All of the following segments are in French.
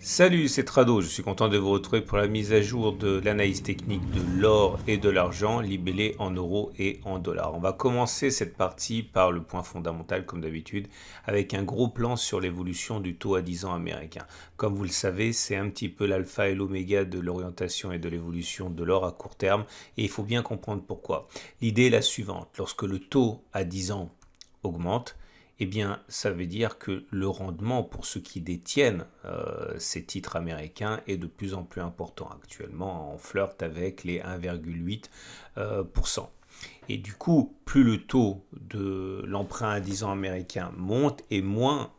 Salut, c'est Trado, je suis content de vous retrouver pour la mise à jour de l'analyse technique de l'or et de l'argent libellé en euros et en dollars. On va commencer cette partie par le point fondamental comme d'habitude avec un gros plan sur l'évolution du taux à 10 ans américain. Comme vous le savez, c'est un petit peu l'alpha et l'oméga de l'orientation et de l'évolution de l'or à court terme et il faut bien comprendre pourquoi. L'idée est la suivante, lorsque le taux à 10 ans augmente, eh bien, ça veut dire que le rendement pour ceux qui détiennent euh, ces titres américains est de plus en plus important. Actuellement, on flirte avec les 1,8%. Euh, et du coup, plus le taux de l'emprunt à 10 ans américain monte et moins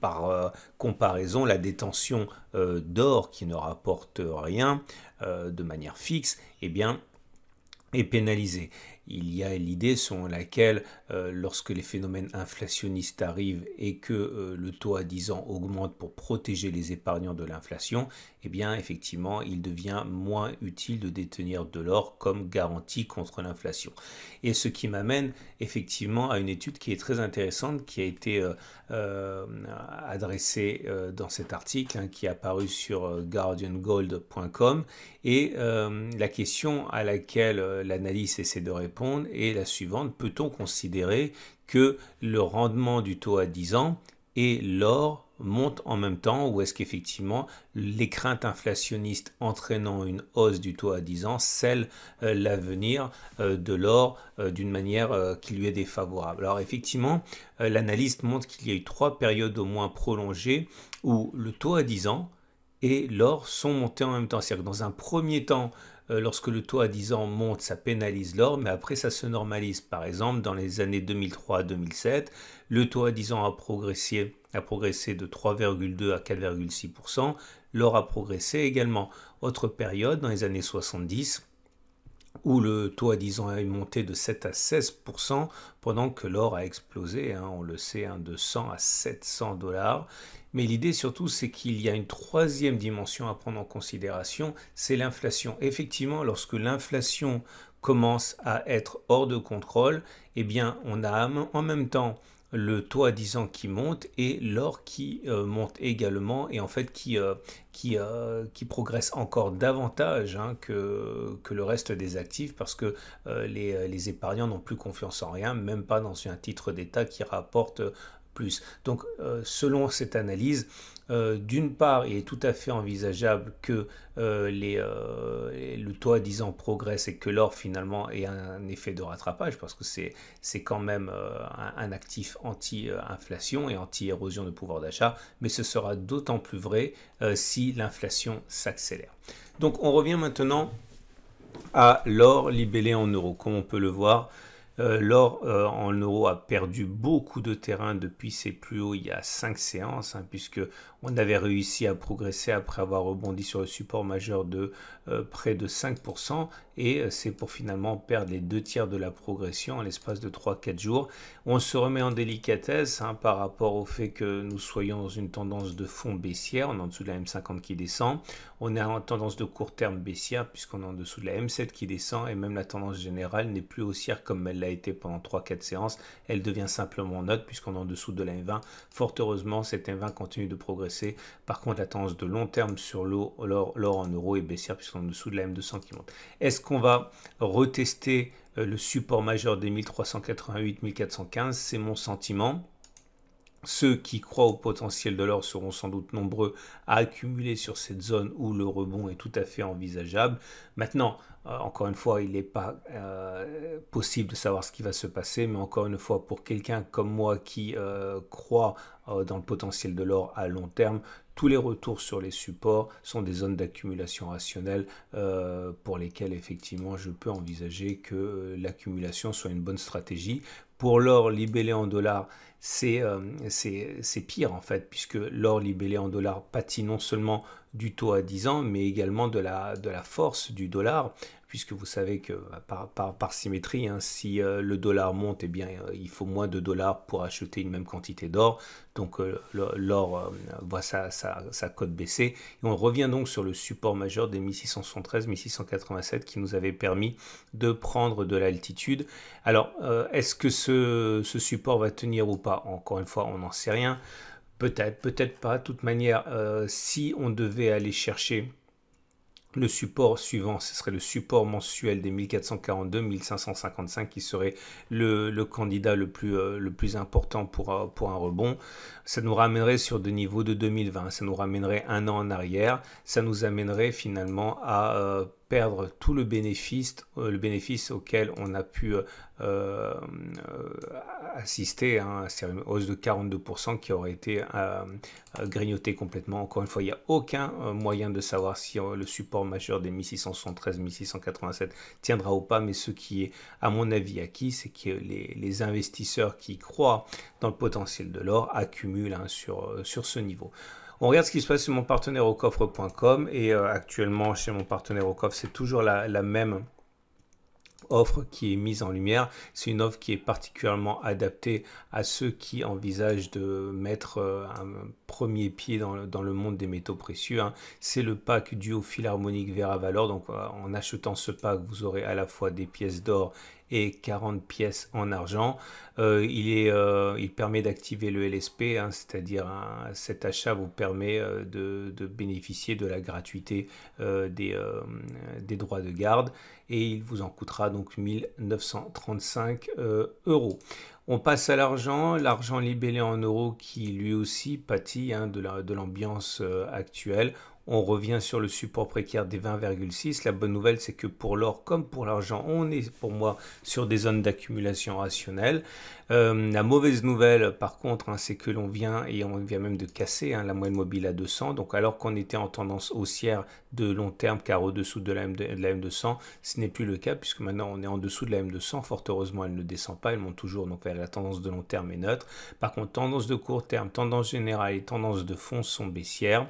par euh, comparaison la détention d'or qui ne rapporte rien de manière fixe, eh bien, est pénalisée il y a l'idée selon laquelle euh, lorsque les phénomènes inflationnistes arrivent et que euh, le taux à 10 ans augmente pour protéger les épargnants de l'inflation, eh bien effectivement il devient moins utile de détenir de l'or comme garantie contre l'inflation. Et ce qui m'amène effectivement à une étude qui est très intéressante, qui a été euh, adressée dans cet article, hein, qui est apparu sur guardiangold.com, et la question à laquelle l'analyse essaie de répondre, et la suivante. Peut-on considérer que le rendement du taux à 10 ans et l'or montent en même temps ou est-ce qu'effectivement les craintes inflationnistes entraînant une hausse du taux à 10 ans scellent euh, l'avenir euh, de l'or euh, d'une manière qui lui est défavorable Alors effectivement, l'analyste montre qu'il y a eu trois périodes au moins prolongées où le taux à 10 ans et l'or sont montés en même temps. C'est-à-dire que dans un premier temps, euh, lorsque le taux à 10 ans monte, ça pénalise l'or, mais après ça se normalise. Par exemple, dans les années 2003 2007, le taux à 10 ans a progressé, a progressé de 3,2 à 4,6%, l'or a progressé également. Autre période, dans les années 70, où le taux à 10 ans a monté de 7 à 16%, pendant que l'or a explosé, hein, on le sait, hein, de 100 à 700 dollars. Mais l'idée surtout, c'est qu'il y a une troisième dimension à prendre en considération, c'est l'inflation. Effectivement, lorsque l'inflation commence à être hors de contrôle, eh bien, on a en même temps le taux à 10 ans qui monte et l'or qui euh, monte également et en fait qui, euh, qui, euh, qui progresse encore davantage hein, que, que le reste des actifs parce que les, les, épargnants n'ont plus confiance en rien, même pas dans un titre d'État qui rapporte plus. Donc euh, selon cette analyse, euh, d'une part, il est tout à fait envisageable que euh, le toit disant progresse et que l'or finalement ait un effet de rattrapage parce que c'est quand même un, un, actif anti-inflation et anti-érosion de pouvoir d'achat, mais ce sera d'autant plus vrai si l'inflation s'accélère. Donc on revient maintenant à l'or libellé en euros. Comme on peut le voir, euh, L'or euh, en euro a perdu beaucoup de terrain depuis ses plus hauts il y a 5 séances, hein, puisque on avait réussi à progresser après avoir rebondi sur le support majeur de euh, près de 5% et euh, c'est pour finalement perdre les deux tiers de la progression en l'espace de 3-4 jours. On se remet en délicatesse hein, par rapport au fait que nous soyons dans une tendance de fond baissière, on est en dessous de la M50 qui descend, on est en tendance de court terme baissière puisqu'on est en dessous de la M7 qui descend et même la tendance générale n'est plus haussière comme elle l'a été pendant 3-4 séances, elle devient simplement note puisqu'on est en dessous de la M20. Fort heureusement, cette M20 continue de progresser par contre, la tendance de long terme sur l'or en euros est baissière puisqu'on est en dessous de la M200 qui monte. Est-ce qu'on va retester euh, le support majeur des 1388-1415 C'est mon sentiment. Ceux qui croient au potentiel de l'or seront sans doute nombreux à accumuler sur cette zone où le rebond est tout à fait envisageable. Maintenant, euh, encore une fois, il n'est pas euh, possible de savoir ce qui va se passer, mais encore une fois, pour quelqu'un comme moi qui croit euh, dans le potentiel de l'or à long terme. Tous les retours sur les supports sont des zones d'accumulation rationnelle euh, pour lesquelles effectivement je peux envisager que euh, l'accumulation soit une bonne stratégie. Pour l'or libellé en dollars, c'est pire en fait, puisque l'or libellé en dollars pâtit non seulement du taux à 10 ans, mais également de la, force du dollar, puisque vous savez que bah, par, par, symétrie, hein, si euh, le dollar monte, eh bien, euh, il faut moins de dollars pour acheter une même quantité d'or, donc euh, l'or voit sa, sa, cote baisser. Et on revient donc sur le support majeur des 1673-1687 qui nous avait permis de prendre de l'altitude. Alors, est-ce que ce, ce support va tenir ou pas Encore une fois, on n'en sait rien. Peut-être, peut-être pas. De toute manière, euh, si on devait aller chercher le support suivant, ce serait le support mensuel des 1442-1555 qui serait le, candidat le plus, euh, important euh, pour, un rebond. Ça nous ramènerait sur des niveaux de 2020, ça nous ramènerait un an en arrière, ça nous amènerait finalement à tout le bénéfice, euh, le bénéfice auquel on a pu euh, euh, assister hein, une hausse de 42% qui aurait été grignotée complètement. Encore une fois, il n'y a aucun moyen de savoir si le support majeur des 1673, 1687 tiendra ou pas, mais ce qui est à mon avis acquis, c'est que les, investisseurs qui croient dans le potentiel de l'or accumulent hein, sur ce niveau. On regarde ce qui se passe sur mon partenaire au coffre.com et euh, actuellement chez mon partenaire au coffre, c'est toujours la, même offre qui est mise en lumière. C'est une offre qui est particulièrement adaptée à ceux qui envisagent de mettre euh, un premier pied dans le, monde des métaux précieux. Hein. C'est le pack duo Philharmonique Vera Valor. Donc euh, en achetant ce pack, vous aurez à la fois des pièces d'or et 40 pièces en argent. Euh, il, est, euh, il permet d'activer le LSP, hein, c'est-à-dire cet achat vous permet de, bénéficier de la gratuité des, des droits de garde et il vous en coûtera donc 1935 euros. On passe à l'argent, l'argent libellé en euros qui lui aussi pâtit hein, de l'ambiance euh, actuelle. On revient sur le support précaire des 20,6. La bonne nouvelle, c'est que pour l'or comme pour l'argent, on est pour moi sur des zones d'accumulation rationnelle. Euh, la mauvaise nouvelle, par contre, hein, c'est que l'on vient et on vient même de casser hein, la moyenne mobile à 200. Donc, alors qu'on était en tendance haussière de long terme, car au-dessous de la, M 200 ce n'est plus le cas puisque maintenant on est en dessous de la M200. Fort heureusement, elle ne descend pas, elle monte toujours. Donc, la tendance de long terme est neutre. Par contre, tendance de court terme, tendance générale et tendance de fond sont baissières.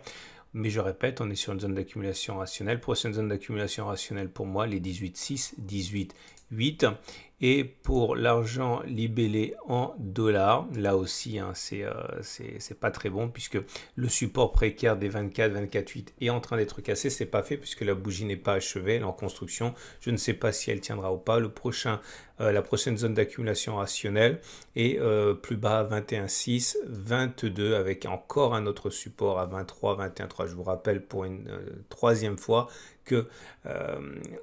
Mais je répète, on est sur une zone d'accumulation rationnelle. Prochaine zone d'accumulation rationnelle pour moi, les 18,6, 18,8. Et pour l'argent libellé en dollars, là aussi, hein, c'est euh, pas très bon puisque le support précaire des 24, 24, 8 est en train d'être cassé. C'est pas fait puisque la bougie n'est pas achevée, elle est en construction. Je ne sais pas si elle tiendra ou pas. Le prochain, euh, la prochaine zone d'accumulation rationnelle est euh, plus bas, 21,6, 22, avec encore un autre support à 23, 21,3. Je vous rappelle pour une troisième fois que euh,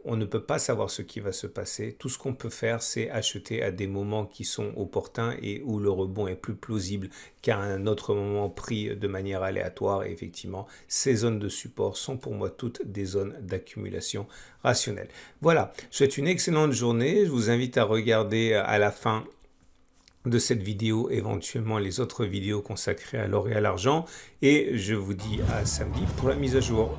on ne peut pas savoir ce qui va se passer. Tout ce qu'on peut faire, c'est acheter à des moments qui sont opportuns et où le rebond est plus plausible qu'à un autre moment pris de manière aléatoire. effectivement, ces zones de support sont pour moi toutes des zones d'accumulation rationnelle. Voilà, je souhaite une excellente journée. Je vous invite à regarder euh, à la fin de cette vidéo, éventuellement les autres vidéos consacrées à l'or et à l'argent. Et je vous dis à samedi pour la mise à jour.